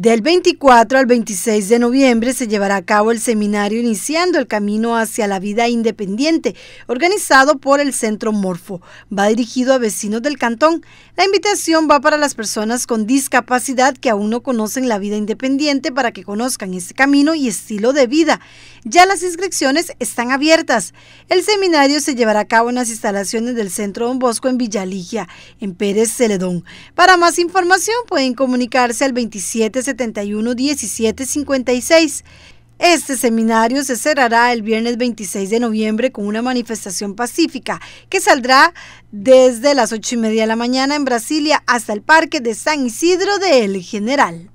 Del 24 al 26 de noviembre se llevará a cabo el seminario Iniciando el Camino hacia la Vida Independiente, organizado por el Centro Morfo. Va dirigido a vecinos del cantón. La invitación va para las personas con discapacidad que aún no conocen la vida independiente para que conozcan este camino y estilo de vida. Ya las inscripciones están abiertas. El seminario se llevará a cabo en las instalaciones del Centro Don Bosco en Villaligia, en Pérez Celedón. Para más información pueden comunicarse al 27 17 1756. Este seminario se cerrará el viernes 26 de noviembre con una manifestación pacífica que saldrá desde las 8 y media de la mañana en Brasilia hasta el Parque de San Isidro de El General.